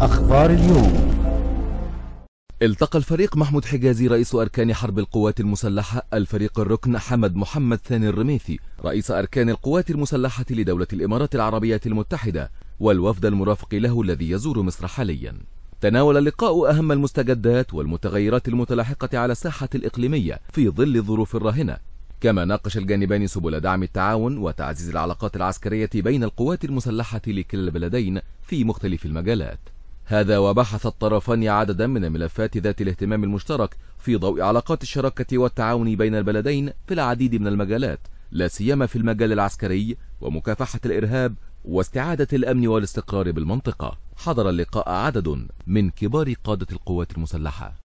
أخبار اليوم التقى الفريق محمود حجازي رئيس أركان حرب القوات المسلحة الفريق الركن حمد محمد ثاني الرميثي رئيس أركان القوات المسلحة لدولة الإمارات العربية المتحدة والوفد المرافق له الذي يزور مصر حاليا تناول اللقاء أهم المستجدات والمتغيرات المتلاحقة على الساحة الإقليمية في ظل الظروف الراهنة كما ناقش الجانبان سبل دعم التعاون وتعزيز العلاقات العسكرية بين القوات المسلحة لكلا البلدين في مختلف المجالات هذا وبحث الطرفان عددا من الملفات ذات الاهتمام المشترك في ضوء علاقات الشراكة والتعاون بين البلدين في العديد من المجالات لا سيما في المجال العسكري ومكافحة الإرهاب واستعادة الأمن والاستقرار بالمنطقة حضر اللقاء عدد من كبار قادة القوات المسلحة